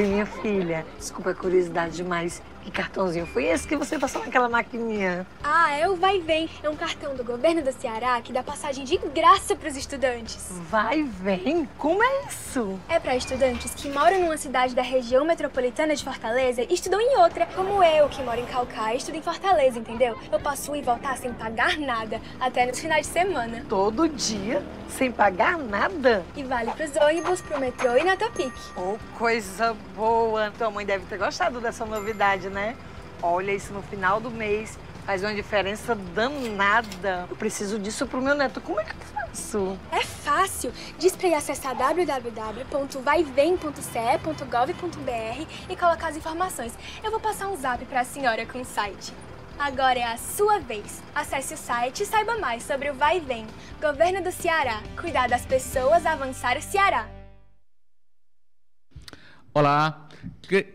Oi, minha filha. Desculpa a é curiosidade demais. Que cartãozinho foi esse que você passou naquela maquininha? Ah, é o Vai Vem. É um cartão do governo do Ceará que dá passagem de graça para os estudantes. Vai Vem? Como é isso? É para estudantes que moram numa cidade da região metropolitana de Fortaleza e estudam em outra, como eu, que moro em Calcaia e estudo em Fortaleza, entendeu? Eu posso ir e voltar sem pagar nada, até nos finais de semana. Todo dia? sem pagar nada? E vale pros ônibus, pro metrô e na Topic. Oh, coisa boa! Tua mãe deve ter gostado dessa novidade, né? Olha, isso no final do mês faz uma diferença danada. Eu preciso disso pro meu neto. Como é que eu faço? É fácil. Diz pra ele acessar www.vaivem.ce.gov.br e colocar as informações. Eu vou passar um zap pra senhora com o site. Agora é a sua vez. Acesse o site e saiba mais sobre o Vai e Vem. Governo do Ceará. Cuidar das pessoas, avançar o Ceará. Olá.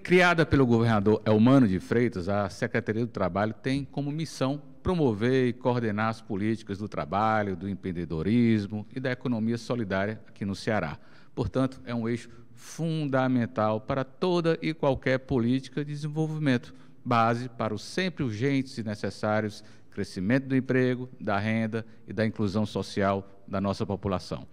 Criada pelo governador Elmano de Freitas, a Secretaria do Trabalho tem como missão promover e coordenar as políticas do trabalho, do empreendedorismo e da economia solidária aqui no Ceará. Portanto, é um eixo fundamental para toda e qualquer política de desenvolvimento base para os sempre urgentes e necessários crescimento do emprego, da renda e da inclusão social da nossa população.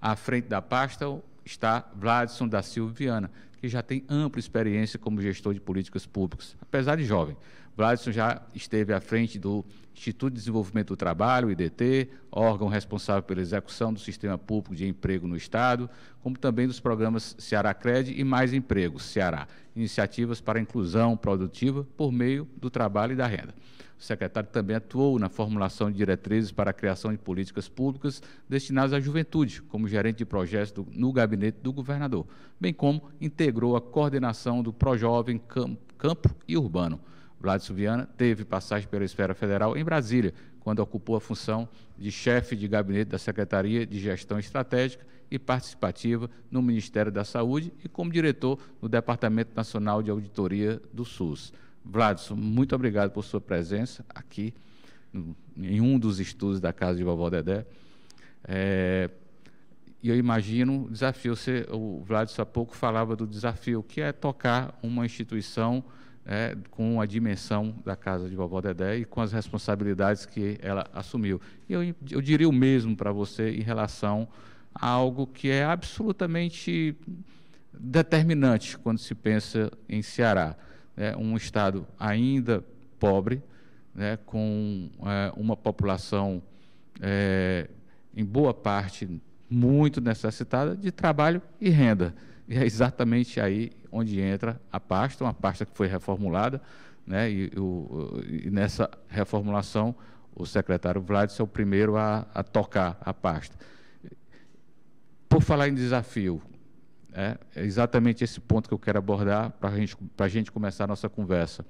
À frente da pasta está Vladson da Silviana, que já tem ampla experiência como gestor de políticas públicas, apesar de jovem. Vladson já esteve à frente do Instituto de Desenvolvimento do Trabalho, IDT, órgão responsável pela execução do sistema público de emprego no Estado, como também dos programas Ceará Cred e Mais Empregos, Ceará, iniciativas para a inclusão produtiva por meio do trabalho e da renda. O secretário também atuou na formulação de diretrizes para a criação de políticas públicas destinadas à juventude, como gerente de projetos do, no gabinete do governador, bem como integrou a coordenação do Projovem Campo, Campo e Urbano. Vladislav Viana teve passagem pela esfera federal em Brasília, quando ocupou a função de chefe de gabinete da Secretaria de Gestão Estratégica e Participativa no Ministério da Saúde e como diretor no Departamento Nacional de Auditoria do SUS. Vladson, muito obrigado por sua presença aqui em um dos estudos da Casa de Vovó Dedé. É, e eu imagino o desafio, você, o Vladson há pouco falava do desafio, que é tocar uma instituição é, com a dimensão da casa de vovó Dedé e com as responsabilidades que ela assumiu. E eu, eu diria o mesmo para você em relação a algo que é absolutamente determinante quando se pensa em Ceará. É um estado ainda pobre, né, com é, uma população, é, em boa parte, muito necessitada de trabalho e renda. E é exatamente aí onde entra a pasta, uma pasta que foi reformulada, né? e, o, e nessa reformulação o secretário Vladis é o primeiro a, a, tocar a pasta. Por falar em desafio, é, é exatamente esse ponto que eu quero abordar para gente, a gente começar a nossa conversa.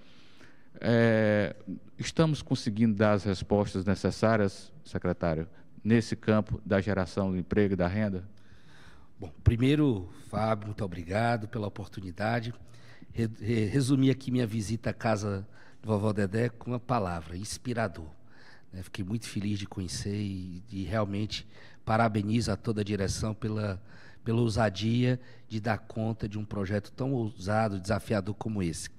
É, estamos conseguindo dar as respostas necessárias, secretário, nesse campo da geração do emprego e da renda? Bom, primeiro, Fábio, muito obrigado pela oportunidade. Resumi aqui minha visita à casa do vovó Dedé com uma palavra, inspirador. Né, fiquei muito feliz de conhecer e, e realmente parabenizo a toda a direção pela, pela ousadia de dar conta de um projeto tão ousado, desafiador como esse.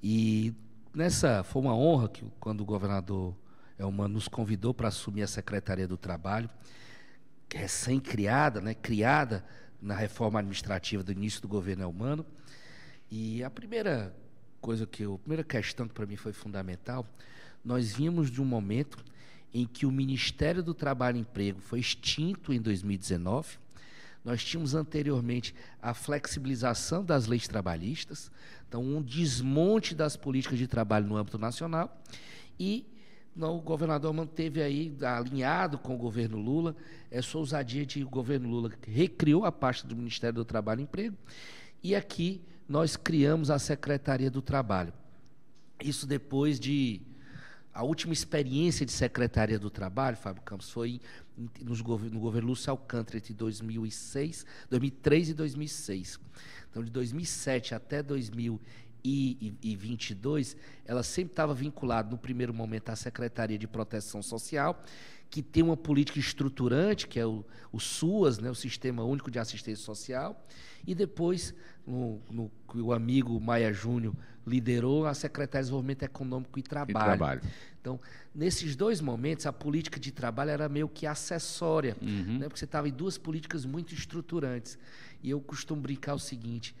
E nessa foi uma honra que quando o governador Elman nos convidou para assumir a Secretaria do Trabalho, recém-criada, né, criada na reforma administrativa do início do governo humano. E a primeira coisa que eu, a primeira questão que para mim foi fundamental, nós vimos de um momento em que o Ministério do Trabalho e Emprego foi extinto em 2019. Nós tínhamos anteriormente a flexibilização das leis trabalhistas, então um desmonte das políticas de trabalho no âmbito nacional e não, o governador manteve aí, alinhado com o governo Lula, essa é ousadia de o governo Lula recriou a pasta do Ministério do Trabalho e Emprego, e aqui nós criamos a Secretaria do Trabalho. Isso depois de. A última experiência de Secretaria do Trabalho, Fábio Campos, foi no governo Lúcio Alcântara entre 2006, 2003 e 2006. Então, de 2007 até 2000 e, e, 22, ela sempre estava vinculada, no primeiro momento, à Secretaria de Proteção Social, que tem uma política estruturante, que é o, o SUAS, né, o Sistema Único de Assistência Social, e depois, no, o amigo Maia Júnior liderou a Secretaria de Desenvolvimento Econômico e Trabalho. E trabalho. Então, nesses dois momentos, a política de trabalho era meio que acessória, uhum. né, porque você estava em duas políticas muito estruturantes. E eu costumo brincar o seguinte: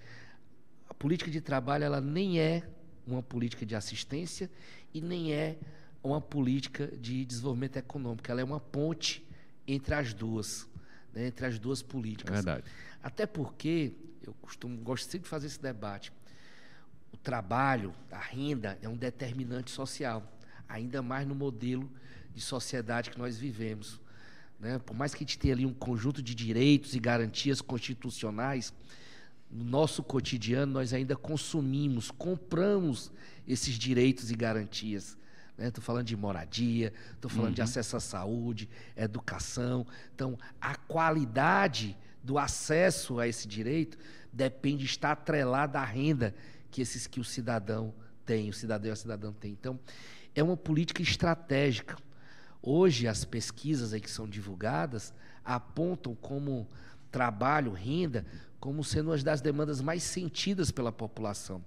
política de trabalho ela nem é uma política de assistência e nem é uma política de desenvolvimento econômico. Ela é uma ponte entre as duas, né, entre as duas políticas. Verdade. Até porque eu costumo gosto sempre de fazer esse debate. O trabalho, a renda é um determinante social, ainda mais no modelo de sociedade que nós vivemos. Né? Por mais que a gente tenha ali um conjunto de direitos e garantias constitucionais, no nosso cotidiano, nós ainda consumimos, compramos esses direitos e garantias. Estou né? falando de moradia, estou falando uhum. de acesso à saúde, educação. Então, a qualidade do acesso a esse direito depende, está atrelada à renda que, esses, que o cidadão tem, o cidadão e a cidadã tem. Então, é uma política estratégica. Hoje, as pesquisas que são divulgadas apontam como trabalho, renda, como sendo uma das demandas mais sentidas pela população.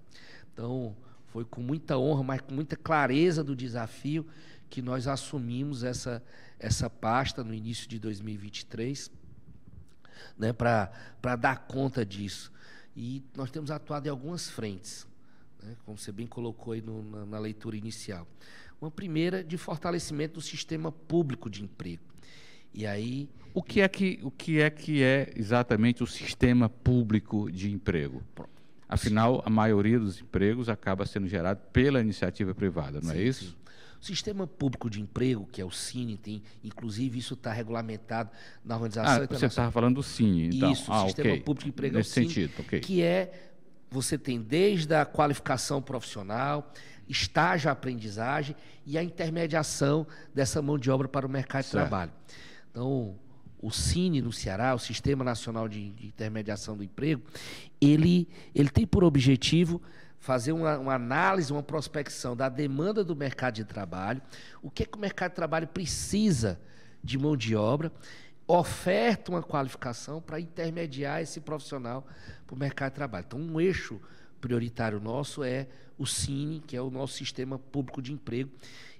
Então, foi com muita honra, mas com muita clareza do desafio que nós assumimos essa, essa pasta no início de 2023, né, para dar conta disso. E nós temos atuado em algumas frentes, né, como você bem colocou aí no, na, na leitura inicial. Uma primeira de fortalecimento do sistema público de emprego. E aí o que é que o que é que é exatamente o sistema público de emprego? Afinal, a maioria dos empregos acaba sendo gerado pela iniciativa privada, não é sim, é isso? Sim. O sistema público de emprego, que é o Cine, tem, inclusive isso está regulamentado na organização. Ah, você estava falando do Cine, então. Isso, ah, o sistema okay. público de emprego Nesse é o Cine, sentido, okay. que é você tem desde a qualificação profissional, estágio, aprendizagem e a intermediação dessa mão de obra para o mercado certo. de trabalho. Então, o Cine no Ceará, o Sistema Nacional de, Intermediação do Emprego, ele, ele tem por objetivo fazer uma, uma, análise, uma prospecção da demanda do mercado de trabalho, o que, é que o mercado de trabalho precisa de mão de obra, oferta uma qualificação para intermediar esse profissional para o mercado de trabalho. Então, um eixo prioritário nosso é o Cine, que é o nosso sistema público de emprego,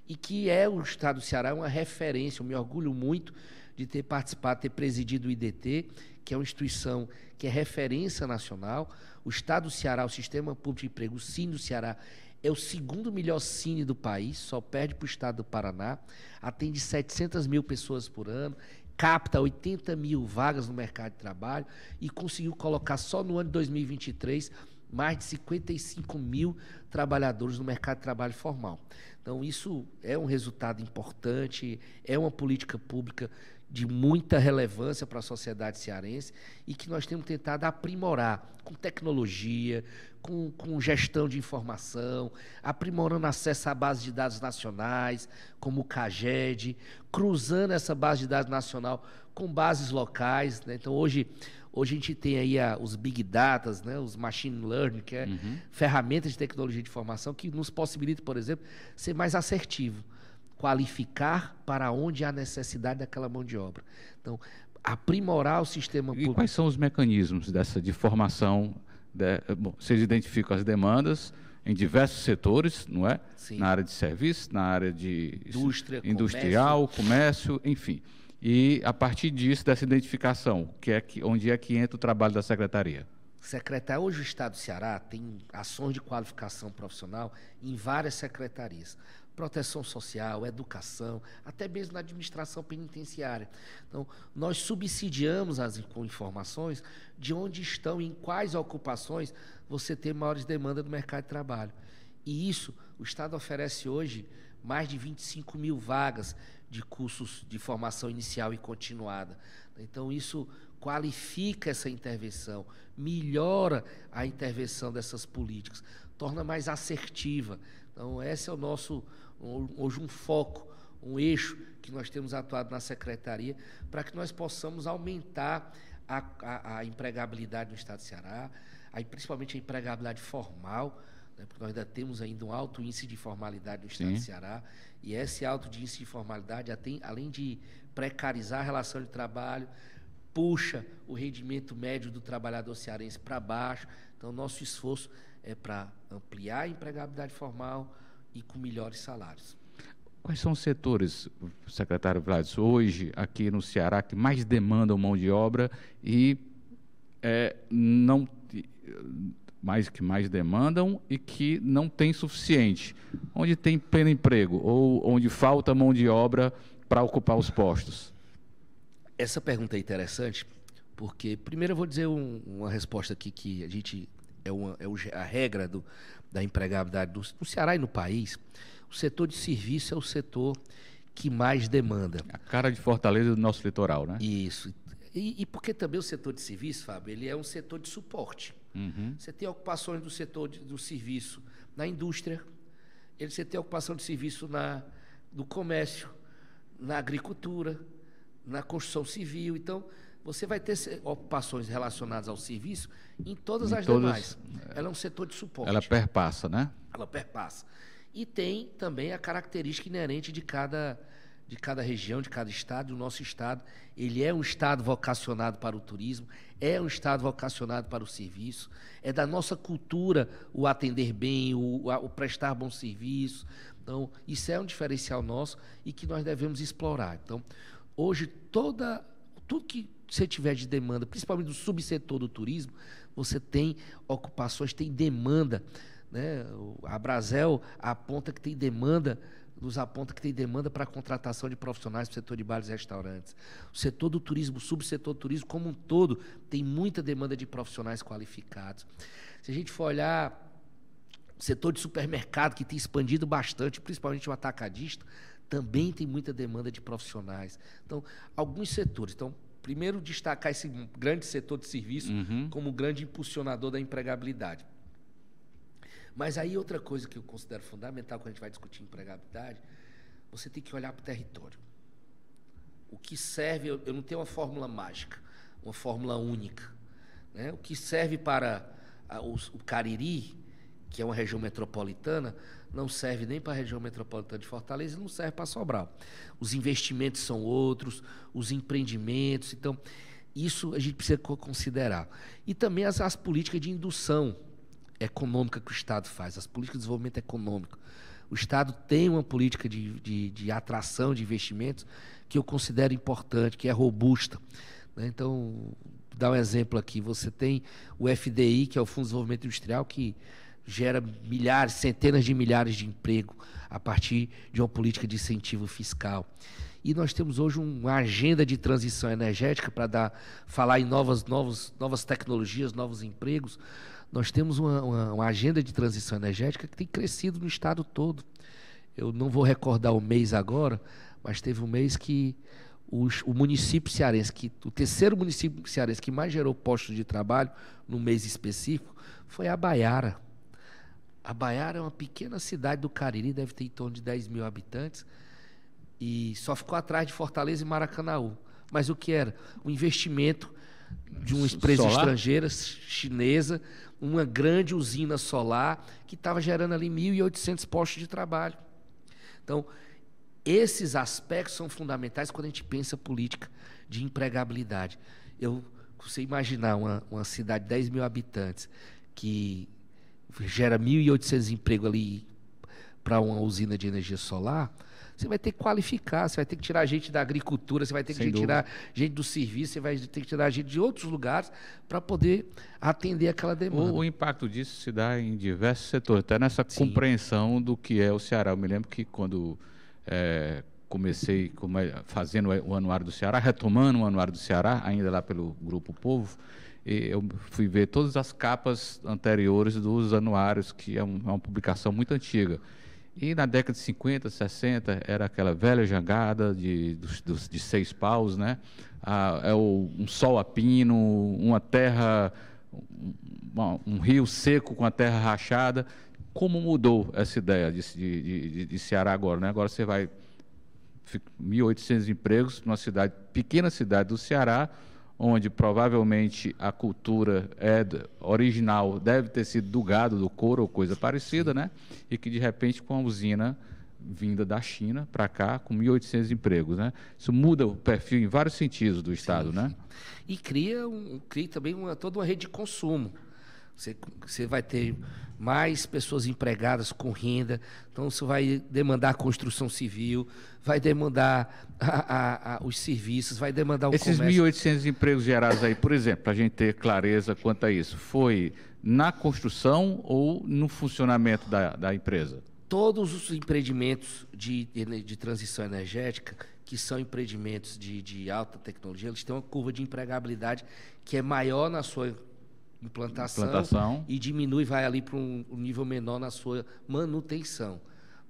e que é o Estado do Ceará uma referência, eu me orgulho muito de ter participado, ter presidido o IDT, que é uma instituição que é referência nacional. O Estado do Ceará, o Sistema Público de Emprego, o Cine do Ceará, é o segundo melhor cine do país, só perde para o Estado do Paraná, atende 700 mil pessoas por ano, capta 80 mil vagas no mercado de trabalho e conseguiu colocar só no ano de 2023 mais de 55 mil trabalhadores no mercado de trabalho formal. Então, isso é um resultado importante, é uma política pública de muita relevância para a sociedade cearense e que nós temos tentado aprimorar com tecnologia, com, com gestão de informação, aprimorando acesso à base de dados nacionais, como o CAGED, cruzando essa base de dados nacional com bases locais. Né? Então, hoje, Hoje a gente tem aí a, os big datas, né, os machine learning, que é uhum. ferramentas de tecnologia de informação que nos possibilita, por exemplo, ser mais assertivo qualificar para onde há necessidade daquela mão de obra. Então, aprimorar o sistema público. E quais são os mecanismos dessa de formação? De, bom, vocês identificam as demandas em diversos setores, não é? Sim. Na área de serviço, na área de indústria, industrial, comércio, comércio enfim. E a partir disso, dessa identificação, que é que, onde é que entra o trabalho da secretaria? Secretário, hoje o Estado do Ceará tem ações de qualificação profissional em várias secretarias proteção social, educação, até mesmo na administração penitenciária. Então, nós subsidiamos as informações de onde estão, em quais ocupações você tem maiores demandas no mercado de trabalho. E isso, o Estado oferece hoje mais de 25 mil vagas de cursos de formação inicial e continuada. Então, isso qualifica essa intervenção, melhora a intervenção dessas políticas, torna mais assertiva. Então, esse é o nosso hoje um foco, um eixo que nós temos atuado na secretaria, para que nós possamos aumentar a, a, a, empregabilidade no estado do Ceará, a, principalmente a empregabilidade formal, né, porque nós ainda temos ainda um alto índice de formalidade no estado Sim. do Ceará, e esse alto índice de formalidade tem, além de precarizar a relação de trabalho, puxa o rendimento médio do trabalhador cearense para baixo. Então, nosso esforço é para ampliar a empregabilidade formal, e com melhores salários. Quais são os setores, secretário Vlades, hoje aqui no Ceará que mais demandam mão de obra e é, não mais que mais demandam e que não tem suficiente, onde tem pleno emprego ou onde falta mão de obra para ocupar os postos? Essa pergunta é interessante porque primeiro eu vou dizer um, uma resposta aqui que a gente é, uma, é a regra do, da empregabilidade do, no Ceará e no país, o setor de serviço é o setor que mais demanda. A cara de Fortaleza do nosso litoral, né? Isso. E, e porque também o setor de serviço, Fábio, ele é um setor de suporte. Uhum. Você tem ocupações do setor de, do serviço na indústria, ele, você tem ocupação de serviço na, no comércio, na agricultura, na construção civil. Então, você vai ter ocupações relacionadas ao serviço em todas em as todas, demais. É. Ela é um setor de suporte. Ela perpassa, né? Ela perpassa. E tem também a característica inerente de cada, de cada região, de cada estado, do nosso estado. Ele é um estado vocacionado para o turismo, é um estado vocacionado para o serviço, é da nossa cultura o atender bem, o, o prestar bom serviço. Então, isso é um diferencial nosso e que nós devemos explorar. Então, hoje toda tudo que você tiver de demanda, principalmente do subsetor do turismo, você tem ocupações, tem demanda. Né? A Brasel aponta que tem demanda, nos aponta que tem demanda para a contratação de profissionais para o setor de bares e restaurantes. O setor do turismo, o subsetor do turismo como um todo, tem muita demanda de profissionais qualificados. Se a gente for olhar o setor de supermercado, que tem expandido bastante, principalmente o atacadista, também tem muita demanda de profissionais. Então, alguns setores. Então, primeiro destacar esse grande setor de serviço uhum. como grande impulsionador da empregabilidade. Mas aí outra coisa que eu considero fundamental quando a gente vai discutir empregabilidade, você tem que olhar para o território. O que serve, eu, não tenho uma fórmula mágica, uma fórmula única. Né? O que serve para a, ah, o, o Cariri que é uma região metropolitana, não serve nem para a região metropolitana de Fortaleza e não serve para Sobral. Os investimentos são outros, os empreendimentos, então isso a gente precisa considerar. E também as, as políticas de indução econômica que o Estado faz, as políticas de desenvolvimento econômico. O Estado tem uma política de, de, de atração de investimentos que eu considero importante, que é robusta. Né? Então, dar um exemplo aqui, você tem o FDI, que é o Fundo de Desenvolvimento Industrial, que gera milhares, centenas de milhares de empregos a partir de uma política de incentivo fiscal. E nós temos hoje uma agenda de transição energética para dar, falar em novas, novos, novas tecnologias, novos empregos. Nós temos uma, uma, uma agenda de transição energética que tem crescido no estado todo. Eu não vou recordar o mês agora, mas teve um mês que os, o município cearense, que, o terceiro município cearense que mais gerou postos de trabalho no mês específico, foi a Baiara. Abaiara é uma pequena cidade do Cariri, deve ter em torno de 10 mil habitantes, e só ficou atrás de Fortaleza e Maracanaú. Mas o que era? O investimento de uma empresa solar? estrangeira, chinesa, uma grande usina solar, que estava gerando ali 1.800 postos de trabalho. Então, esses aspectos são fundamentais quando a gente pensa política de empregabilidade. Eu você imaginar uma, uma cidade de 10 mil habitantes que gera 1.800 empregos ali para uma usina de energia solar, você vai ter que qualificar, você vai ter que tirar gente da agricultura, você vai ter que gente tirar gente do serviço, você vai ter que tirar gente de outros lugares para poder atender aquela demanda. O, o, impacto disso se dá em diversos setores, até nessa Sim. compreensão do que é o Ceará. Eu me lembro que quando é, comecei fazendo o Anuário do Ceará, retomando o Anuário do Ceará, ainda lá pelo Grupo Povo, e eu fui ver todas as capas anteriores dos anuários, que é, um, é uma publicação muito antiga. E na década de 50, 60, era aquela velha jangada de, dos, dos, de seis paus, né? Ah, é o, um sol a pino, uma terra, um, um, rio seco com a terra rachada. Como mudou essa ideia de, de, de, de Ceará agora? Né? Agora você vai 1.800 empregos numa cidade, pequena cidade do Ceará, onde provavelmente a cultura é original deve ter sido do gado, do couro ou coisa parecida, né? E que de repente com a usina vinda da China para cá com 1.800 empregos, né? Isso muda o perfil em vários sentidos do estado, né? sim, né? E cria, um, cria também uma, toda uma rede de consumo. Você, você vai ter mais pessoas empregadas com renda, então isso vai demandar a construção civil, vai demandar a, a, a, os serviços, vai demandar o Esses comércio. 1.800 empregos gerados aí, por exemplo, para a gente ter clareza quanto a isso, foi na construção ou no funcionamento da, da empresa? Todos os empreendimentos de, de, de transição energética, que são empreendimentos de, de alta tecnologia, eles têm uma curva de empregabilidade que é maior na sua implantação e diminui, vai ali para um, nível menor na sua manutenção.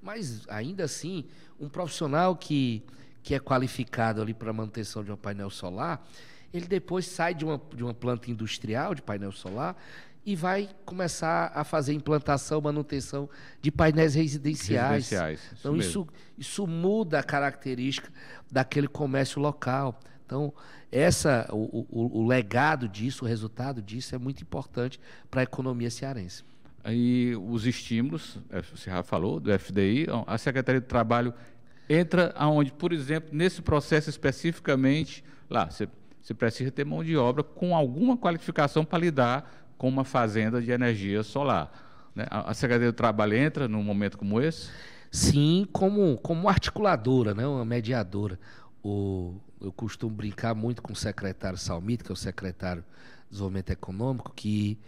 Mas ainda assim, um profissional que, que é qualificado ali para manutenção de um painel solar, ele depois sai de uma, de uma planta industrial de painel solar e vai começar a fazer implantação, manutenção de painéis residenciais. residenciais isso então isso, isso muda a característica daquele comércio local. Então, essa, o, o, o legado disso, o resultado disso é muito importante para a economia cearense. E os estímulos, é, você já falou, do FDI, a Secretaria do Trabalho entra aonde, por exemplo, nesse processo especificamente, lá, você, você precisa ter mão de obra com alguma qualificação para lidar com uma fazenda de energia solar. Né? A, Secretaria do Trabalho entra num momento como esse? Sim, como, como articuladora, né? uma mediadora. O, eu costumo brincar muito com o secretário Salmito, que é o secretário de Desenvolvimento Econômico, que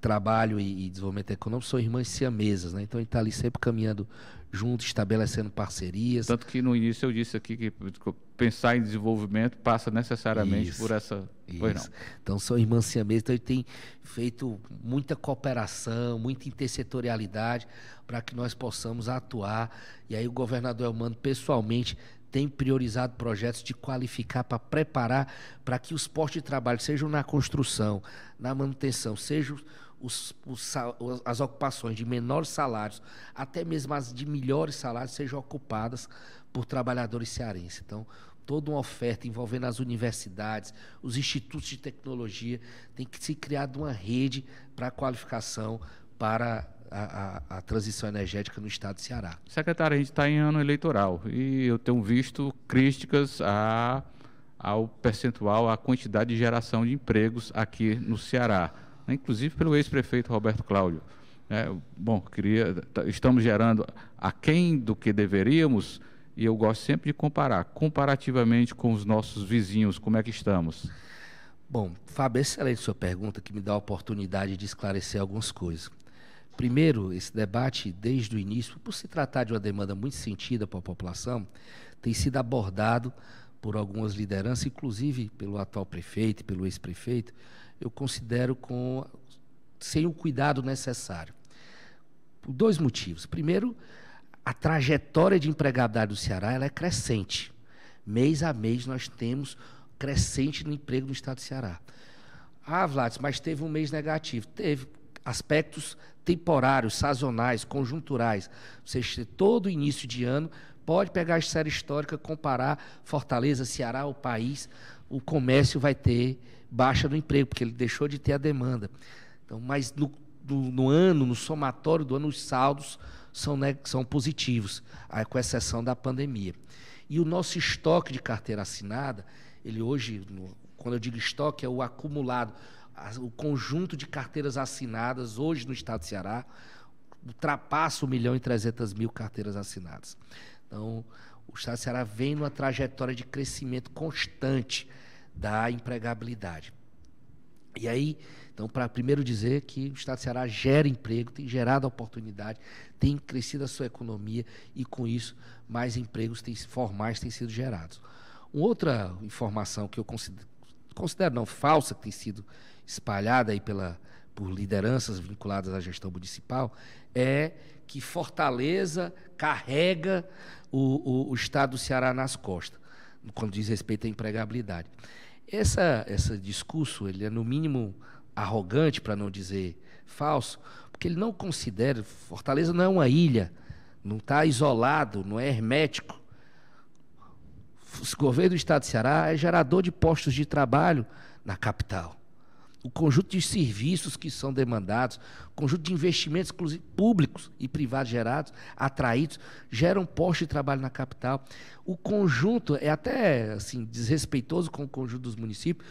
trabalho e, e desenvolvimento econômico são irmãs siamesas, né? Então a gente está ali sempre caminhando junto, estabelecendo parcerias. Tanto que no início eu disse aqui que pensar em desenvolvimento passa necessariamente isso, por essa. Isso. Então são irmãs siamesas, então a gente tem feito muita cooperação, muita intersetorialidade para que nós possamos atuar. E aí o governador Elmano pessoalmente tem priorizado projetos de qualificar para preparar para que os postos de trabalho, sejam na construção, na manutenção, sejam os, os, as ocupações de menores salários, até mesmo as de melhores salários, sejam ocupadas por trabalhadores cearenses. Então, toda uma oferta envolvendo as universidades, os institutos de tecnologia, tem que se criar uma rede para qualificação para a, a, a, transição energética no estado do Ceará. Secretário, a gente está em ano eleitoral e eu tenho visto críticas a, ao percentual, à quantidade de geração de empregos aqui no Ceará, né? inclusive pelo ex-prefeito Roberto Cláudio. É, bom, queria, tá, estamos gerando aquém do que deveríamos e eu gosto sempre de comparar, comparativamente com os nossos vizinhos, como é que estamos? Bom, Fábio, excelente sua pergunta, que me dá a oportunidade de esclarecer algumas coisas. Primeiro, esse debate, desde o início, por se tratar de uma demanda muito sentida para a população, tem sido abordado por algumas lideranças, inclusive pelo atual prefeito e pelo ex-prefeito, eu considero com, sem o cuidado necessário. Por dois motivos. Primeiro, a trajetória de empregabilidade do Ceará ela é crescente. Mês a mês nós temos crescente no emprego no estado do Ceará. Ah, Vlad, mas teve um mês negativo. Teve aspectos temporários, sazonais, conjunturais. Você seja, todo início de ano pode pegar a série histórica, comparar Fortaleza, Ceará, o país, o comércio vai ter baixa no emprego, porque ele deixou de ter a demanda. Então, mas no, no, no ano, no somatório do ano, os saldos são, né, são positivos, com exceção da pandemia. E o nosso estoque de carteira assinada, ele hoje, no, quando eu digo estoque, é o acumulado o conjunto de carteiras assinadas hoje no estado do Ceará ultrapassa 1 milhão e 300 mil carteiras assinadas. Então, o estado do Ceará vem numa trajetória de crescimento constante da empregabilidade. E aí, então, para primeiro dizer que o Estado do Ceará gera emprego, tem gerado oportunidade, tem crescido a sua economia e, com isso, mais empregos tem, formais têm sido gerados. Uma outra informação que eu considero, considero não falsa, que tem sido espalhada aí pela, por lideranças vinculadas à gestão municipal, é que Fortaleza carrega o, o, o estado do Ceará nas costas, quando diz respeito à empregabilidade. Essa, esse discurso ele é, no mínimo, arrogante, para não dizer falso, porque ele não considera. Fortaleza não é uma ilha, não está isolado, não é hermético. O governo do estado do Ceará é gerador de postos de trabalho na capital o conjunto de serviços que são demandados, o conjunto de investimentos públicos e privados gerados, atraídos, geram postos de trabalho na capital. O conjunto é até assim desrespeitoso com o conjunto dos municípios.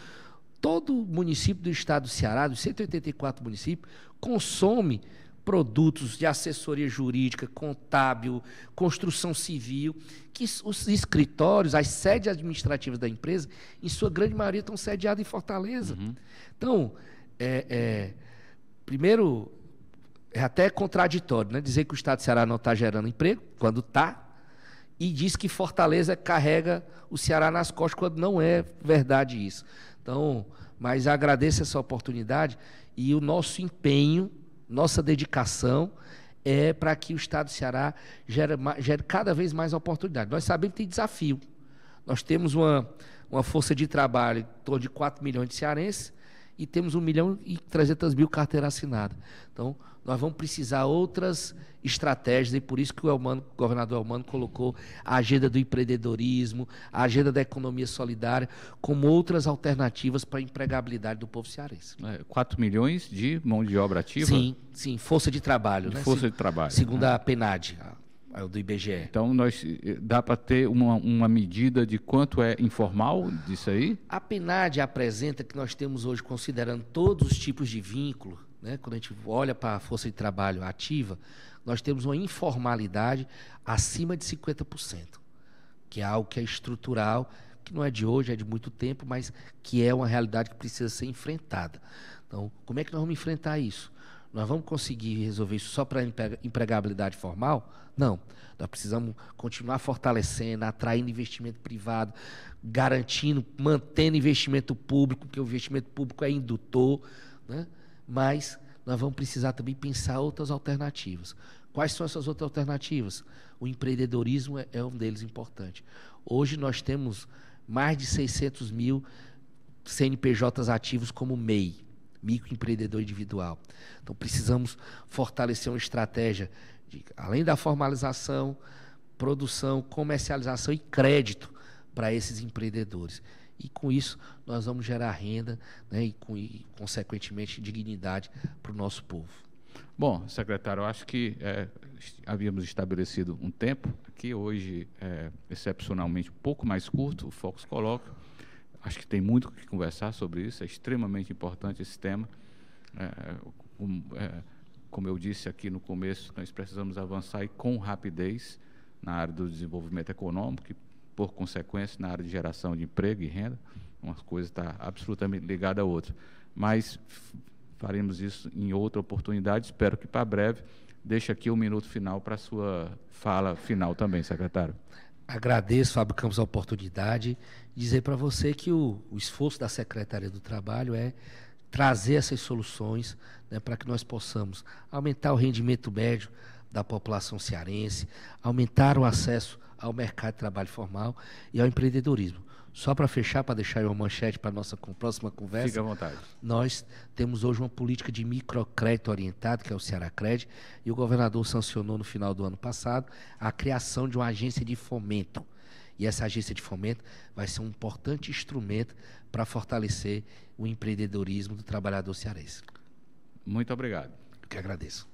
Todo município do estado do Ceará, dos 184 municípios, consome produtos de assessoria jurídica, contábil, construção civil, que os escritórios, as sedes administrativas da empresa, em sua grande maioria, estão sediadas em Fortaleza. Uhum. Então, é, é, primeiro, é até contraditório né? dizer que o Estado do Ceará não está gerando emprego, quando está, e diz que Fortaleza carrega o Ceará nas costas, quando não é verdade isso. Então, mas agradeço essa oportunidade e o nosso empenho nossa dedicação é para que o Estado do Ceará gere, gere cada vez mais oportunidades. Nós sabemos que tem desafio. Nós temos uma, uma força de trabalho em torno de 4 milhões de cearenses, e temos 1 milhão e 300 mil carteiras assinadas. Então, nós vamos precisar outras estratégias, e por isso que o, Elmano, o governador Elmano colocou a agenda do empreendedorismo, a agenda da economia solidária, como outras alternativas para a empregabilidade do povo cearense. 4 é, milhões de mão de obra ativa? Sim, sim, força de trabalho. De né? Força Se, de trabalho. Segundo né? a PENAD, é o do IBGE. Então, nós, eh, dá para ter uma, uma medida de quanto é informal disso aí? A PNAD apresenta que nós temos hoje, considerando todos os tipos de vínculo, né, quando a gente olha para a força de trabalho ativa, nós temos uma informalidade acima de 50%, que é algo que é estrutural, que não é de hoje, é de muito tempo, mas que é uma realidade que precisa ser enfrentada. Então, como é que nós vamos enfrentar isso? Nós vamos conseguir resolver isso só para empregabilidade formal? Não. Nós precisamos continuar fortalecendo, atraindo investimento privado, garantindo, mantendo investimento público, porque o investimento público é indutor, né? mas nós vamos precisar também pensar outras alternativas. Quais são essas outras alternativas? O empreendedorismo é, é um deles importante. Hoje nós temos mais de 600 mil CNPJs ativos como MEI microempreendedor individual. Então precisamos fortalecer uma estratégia de, além da formalização, produção, comercialização e crédito para esses empreendedores. E com isso nós vamos gerar renda né, e, com, e, consequentemente, dignidade para o nosso povo. Bom, secretário, eu acho que é, havíamos estabelecido um tempo que hoje, é, excepcionalmente, um pouco mais curto, o Fox coloca. Acho que tem muito que conversar sobre isso, é extremamente importante esse tema. É, como, é, como eu disse aqui no começo, nós precisamos avançar e com rapidez na área do desenvolvimento econômico, e, por consequência, na área de geração de emprego e renda. Uma coisa está absolutamente ligada à outra. Mas faremos isso em outra oportunidade, espero que para breve. Deixa aqui o um minuto final para a sua fala final também, secretário agradeço, Fábio Campos, a oportunidade de dizer para você que o, o, esforço da Secretaria do Trabalho é trazer essas soluções né, para que nós possamos aumentar o rendimento médio da população cearense, aumentar o acesso ao mercado de trabalho formal e ao empreendedorismo. Só para fechar, para deixar uma manchete para a nossa próxima conversa. Fique à vontade. Nós temos hoje uma política de microcrédito orientado, que é o Ceará Crédito, e o governador sancionou no final do ano passado a criação de uma agência de fomento. E essa agência de fomento vai ser um importante instrumento para fortalecer o empreendedorismo do trabalhador cearense. Muito obrigado. Eu que agradeço.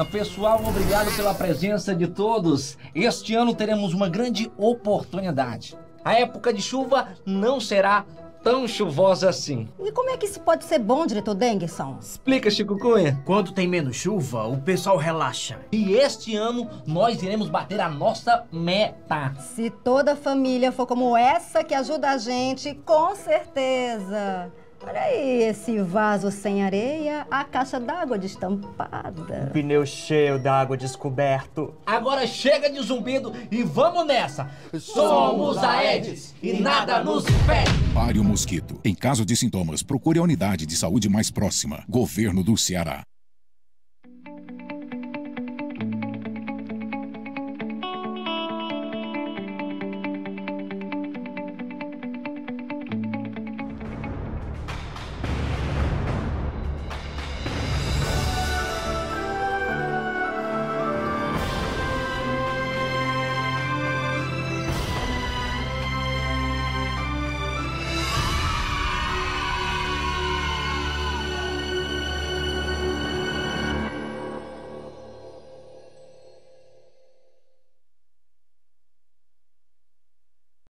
Ah, pessoal, obrigado pela presença de todos. Este ano teremos uma grande oportunidade. A época de chuva não será tão chuvosa assim. E como é que isso pode ser bom, diretor Dengueson? Explica, Chico Cunha. Quando tem menos chuva, o pessoal relaxa. E este ano nós iremos bater a nossa meta. Se toda família for como essa que ajuda a gente, com certeza. Olha aí esse vaso sem areia, a caixa d'água destampada. O pneu cheio d'água descoberto. Agora chega de zumbido e vamos nessa! Somos a Aedes e nada nos impede! Pare o mosquito. Em caso de sintomas, procure a unidade de saúde mais próxima. Governo do Ceará.